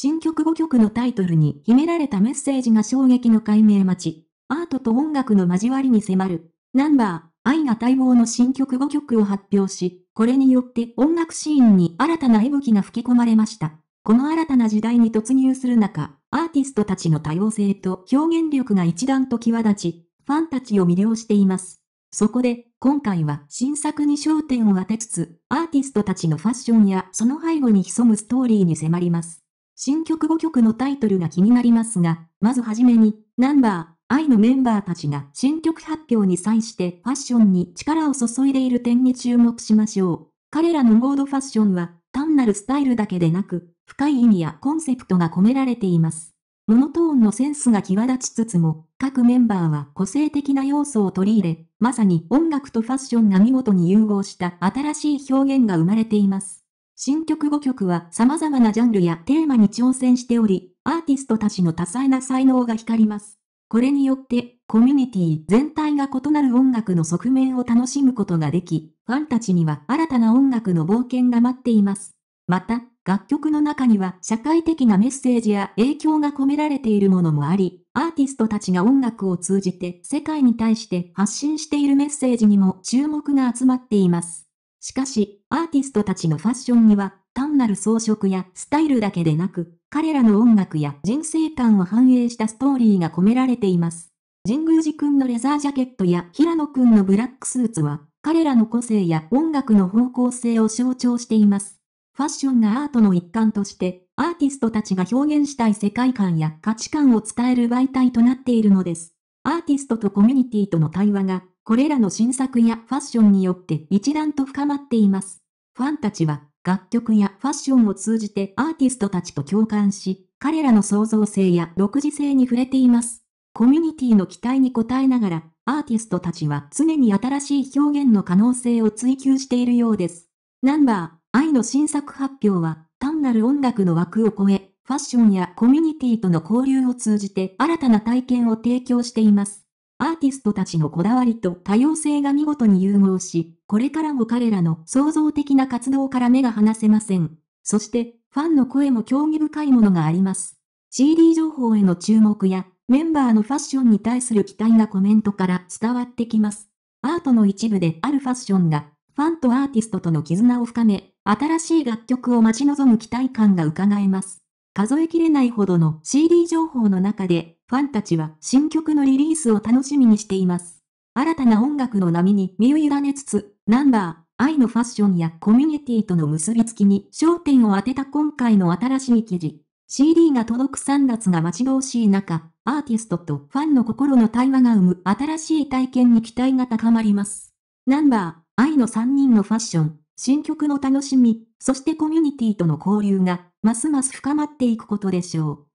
新曲5曲のタイトルに秘められたメッセージが衝撃の解明待ち。アートと音楽の交わりに迫る。ナンバー、愛が待望の新曲5曲を発表し、これによって音楽シーンに新たな息吹が吹き込まれました。この新たな時代に突入する中、アーティストたちの多様性と表現力が一段と際立ち、ファンたちを魅了しています。そこで、今回は新作に焦点を当てつつ、アーティストたちのファッションやその背後に潜むストーリーに迫ります。新曲5曲のタイトルが気になりますが、まずはじめに、ナンバー、愛のメンバーたちが新曲発表に際してファッションに力を注いでいる点に注目しましょう。彼らのモードファッションは、単なるスタイルだけでなく、深い意味やコンセプトが込められています。モノトーンのセンスが際立ちつつも、各メンバーは個性的な要素を取り入れ、まさに音楽とファッションが見事に融合した新しい表現が生まれています。新曲5曲は様々なジャンルやテーマに挑戦しており、アーティストたちの多彩な才能が光ります。これによって、コミュニティ全体が異なる音楽の側面を楽しむことができ、ファンたちには新たな音楽の冒険が待っています。また、楽曲の中には社会的なメッセージや影響が込められているものもあり、アーティストたちが音楽を通じて世界に対して発信しているメッセージにも注目が集まっています。しかし、アーティストたちのファッションには、単なる装飾やスタイルだけでなく、彼らの音楽や人生観を反映したストーリーが込められています。神宮寺くんのレザージャケットや平野くんのブラックスーツは、彼らの個性や音楽の方向性を象徴しています。ファッションがアートの一環として、アーティストたちが表現したい世界観や価値観を伝える媒体となっているのです。アーティストとコミュニティとの対話が、これらの新作やファッションによって一段と深まっています。ファンたちは、楽曲やファッションを通じてアーティストたちと共感し、彼らの創造性や独自性に触れています。コミュニティの期待に応えながら、アーティストたちは常に新しい表現の可能性を追求しているようです。ナンバー、愛の新作発表は、単なる音楽の枠を超え、ファッションやコミュニティとの交流を通じて新たな体験を提供しています。アーティストたちのこだわりと多様性が見事に融合し、これからも彼らの創造的な活動から目が離せません。そして、ファンの声も興味深いものがあります。CD 情報への注目や、メンバーのファッションに対する期待がコメントから伝わってきます。アートの一部であるファッションが、ファンとアーティストとの絆を深め、新しい楽曲を待ち望む期待感が伺えます。数えきれないほどの CD 情報の中で、ファンたちは新曲のリリースを楽しみにしています。新たな音楽の波に身を委ねつつ、ナンバー、愛のファッションやコミュニティとの結びつきに焦点を当てた今回の新しい記事。CD が届く3月が待ち遠しい中、アーティストとファンの心の対話が生む新しい体験に期待が高まります。ナンバー、愛の3人のファッション、新曲の楽しみ、そしてコミュニティとの交流が、ますます深まっていくことでしょう。